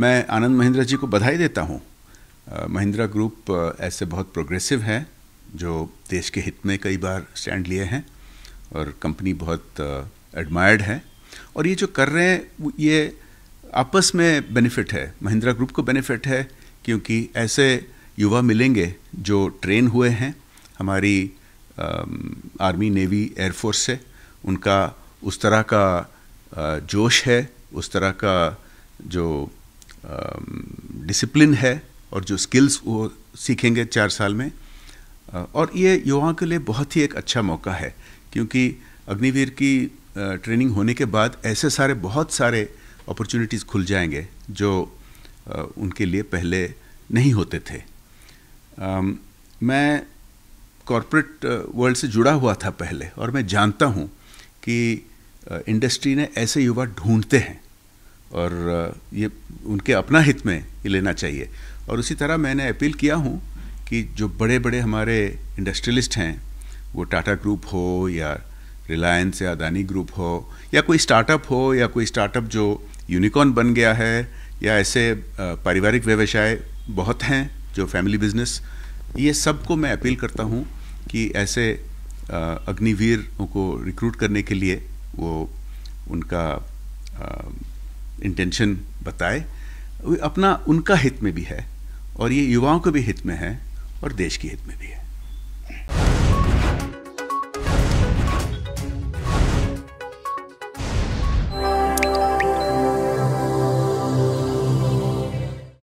मैं आनंद महिंद्रा जी को बधाई देता हूँ महिंद्रा ग्रुप ऐसे बहुत प्रोग्रेसिव है जो देश के हित में कई बार स्टैंड लिए हैं और कंपनी बहुत एडमायर्ड है और ये जो कर रहे हैं ये आपस में बेनिफिट है महिंद्रा ग्रुप को बेनिफिट है क्योंकि ऐसे युवा मिलेंगे जो ट्रेन हुए हैं हमारी आर्मी नेवी एयरफोर्स से उनका उस तरह का जोश है उस तरह का जो डिसिप्लिन है और जो स्किल्स वो सीखेंगे चार साल में और ये युवाओं के लिए बहुत ही एक अच्छा मौका है क्योंकि अग्निवीर की ट्रेनिंग होने के बाद ऐसे सारे बहुत सारे अपॉर्चुनिटीज़ खुल जाएंगे जो उनके लिए पहले नहीं होते थे मैं कॉरपोरेट वर्ल्ड से जुड़ा हुआ था पहले और मैं जानता हूँ कि इंडस्ट्री ने ऐसे युवा ढूंढते हैं और ये उनके अपना हित में ये लेना चाहिए और उसी तरह मैंने अपील किया हूँ कि जो बड़े बड़े हमारे इंडस्ट्रियलिस्ट हैं वो टाटा ग्रुप हो या रिलायंस या अदानी ग्रुप हो या कोई स्टार्टअप हो या कोई स्टार्टअप जो यूनिकॉर्न बन गया है या ऐसे पारिवारिक व्यवसाय बहुत हैं जो फैमिली बिजनेस ये सबको मैं अपील करता हूँ कि ऐसे अग्निवीरों को रिक्रूट करने के लिए वो उनका इंटेंशन बताए अपना उनका हित में भी है और ये युवाओं के भी हित में है और देश के हित में भी है